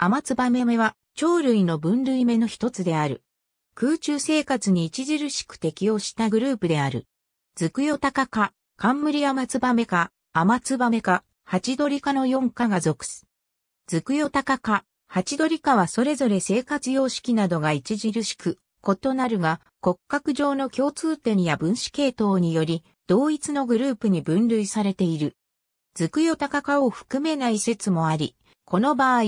アマツバメメは鳥類の分類目の一つである。空中生活に著しく適応したグループである。ズクヨタカか、カンムリアマツバメか、アマツバメか、ハチドリカの4科が属す。ズクヨタカか、ハチドリカはそれぞれ生活様式などが著しく異なるが、骨格上の共通点や分子系統により、同一のグループに分類されている。ズクヨタカカを含めない説もあり、この場合、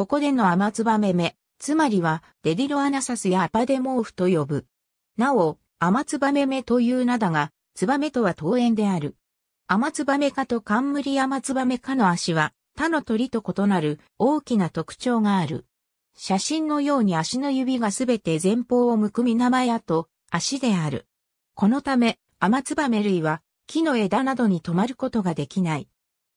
ここでのアマツバメメ、つまりはデリロアナサスやアパデモーフと呼ぶ。なお、アマツバメメという名だが、ツバメとは桃園である。アマツバメ科と冠マツバメ科の足は、他の鳥と異なる大きな特徴がある。写真のように足の指がすべて前方を向く水前やと足である。このため、アマツバメ類は木の枝などに止まることができない。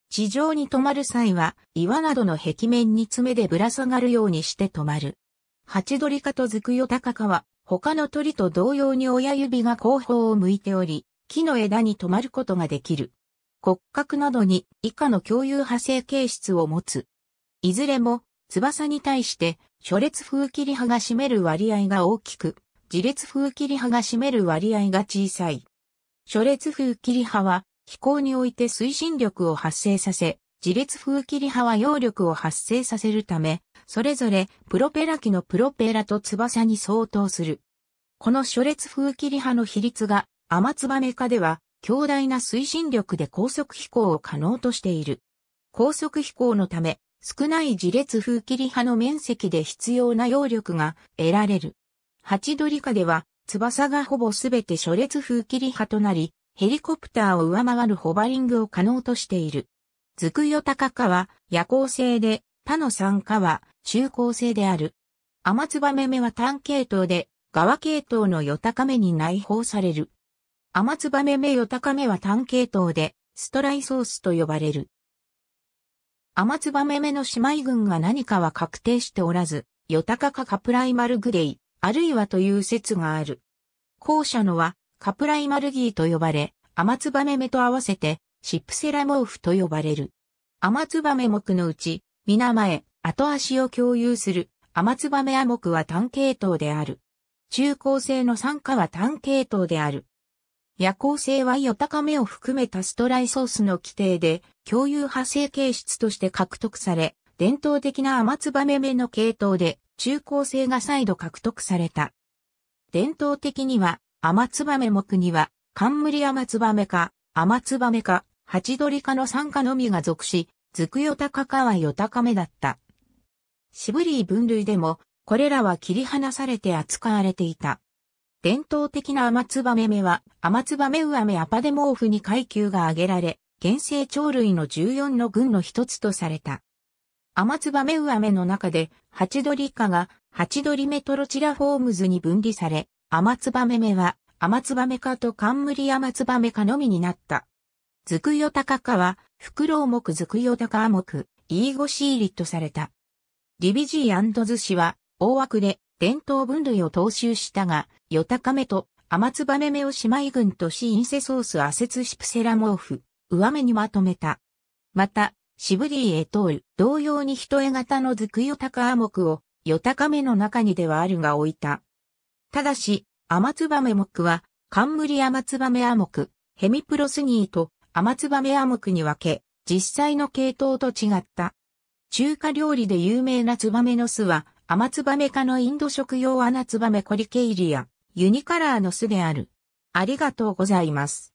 地上に止まる際は、岩などの壁面に爪でぶら下がるようにして止まる。ハチドリ科とズクヨタカカは、他の鳥と同様に親指が後方を向いており、木の枝に止まることができる。骨格などに以下の共有派生形質を持つ。いずれも、翼に対して、初列風切り派が占める割合が大きく、自列風切り派が占める割合が小さい。初列風切り派は、飛行において推進力を発生させ、自立風切り波は揚力を発生させるため、それぞれプロペラ機のプロペラと翼に相当する。この初列風切り波の比率が、バ燕科では、強大な推進力で高速飛行を可能としている。高速飛行のため、少ない自列風切り波の面積で必要な揚力が得られる。ハチドリ科では、翼がほぼすべて初列風切り波となり、ヘリコプターを上回るホバリングを可能としている。ズクヨタカカは夜行性で、他の酸化は中高性である。アマツバメメは単系統で、側系統のヨタカメに内包される。アマツバメメヨタカメは単系統で、ストライソースと呼ばれる。アマツバメメの姉妹群が何かは確定しておらず、ヨタカカカプライマルグレイ、あるいはという説がある。後者のはカプライマルギーと呼ばれ、アマツバメ目と合わせて、シップセラモーフと呼ばれる。アマツバメ目のうち、皆前、後足を共有する、アマツバメア目は単系統である。中高生の酸化は単系統である。夜行性はヨタカメを含めたストライソースの規定で、共有派生形質として獲得され、伝統的なアマツバメ目の系統で、中高生が再度獲得された。伝統的には、アマツバメ目には、冠マツバメか、マツバメか、ハチドリ科の参加のみが属し、ズクヨタカカはヨタカメだった。シブリー分類でも、これらは切り離されて扱われていた。伝統的なアマツバメ目は、アマツバメウアメアパデモーフに階級が挙げられ、原生鳥類の14の群の一つとされた。アマツバメウアメの中で、ハチドリ科が、ハチドリメトロチラフォームズに分離され、アマツバメメは、アマツバメ科と冠マツバメ科のみになった。ズクヨタカ科は、フクロウ目ズクヨタカ目、イーゴシーリットされた。リビジーズシは、大枠で伝統分類を踏襲したが、ヨタカメとアマツバメメを姉妹群としインセソースアセツシプセラモーフ、上目にまとめた。また、シブリーエトール、同様に人絵型のズクヨタカアモクを、ヨタカメの中にではあるが置いた。ただし、アマツバメ目は、カンムリアマツバメア目、ヘミプロスニーとアマツバメア目に分け、実際の系統と違った。中華料理で有名なツバメの巣は、アマツバメ科のインド食用アナツバメコリケイリア、ユニカラーの巣である。ありがとうございます。